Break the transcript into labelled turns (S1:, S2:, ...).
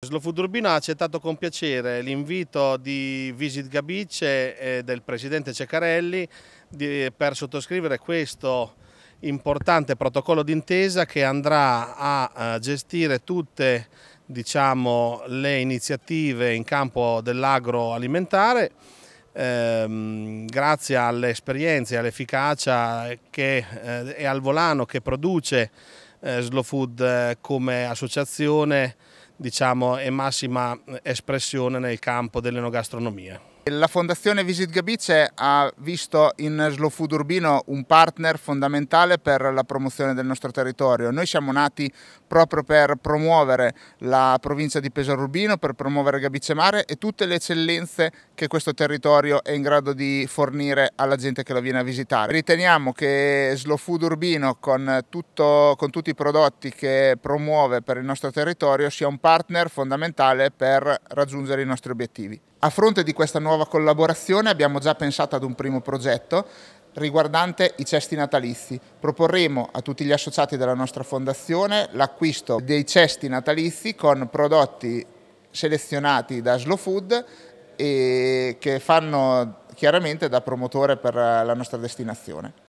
S1: Slow Food Urbino ha accettato con piacere l'invito di Visit Gabice e del presidente Ceccarelli per sottoscrivere questo importante protocollo d'intesa che andrà a eh, gestire tutte diciamo, le iniziative in campo dell'agroalimentare ehm, grazie alle esperienze, all'efficacia che eh, è al volano che produce eh, Slow Food eh, come associazione diciamo, e massima espressione nel campo dell'enogastronomia. La
S2: Fondazione Visit Gabice ha visto in Slow Food Urbino un partner fondamentale per la promozione del nostro territorio. Noi siamo nati proprio per promuovere la provincia di Pesaro Urbino, per promuovere Gabice Mare e tutte le eccellenze che questo territorio è in grado di fornire alla gente che la viene a visitare. Riteniamo che Slow Food Urbino con, tutto, con tutti i prodotti che promuove per il nostro territorio sia un partner fondamentale per raggiungere i nostri obiettivi. A fronte di questa nuova collaborazione abbiamo già pensato ad un primo progetto riguardante i cesti natalizi. Proporremo a tutti gli associati della nostra fondazione l'acquisto dei cesti natalizi con prodotti selezionati da Slow Food e che fanno chiaramente da promotore per la nostra destinazione.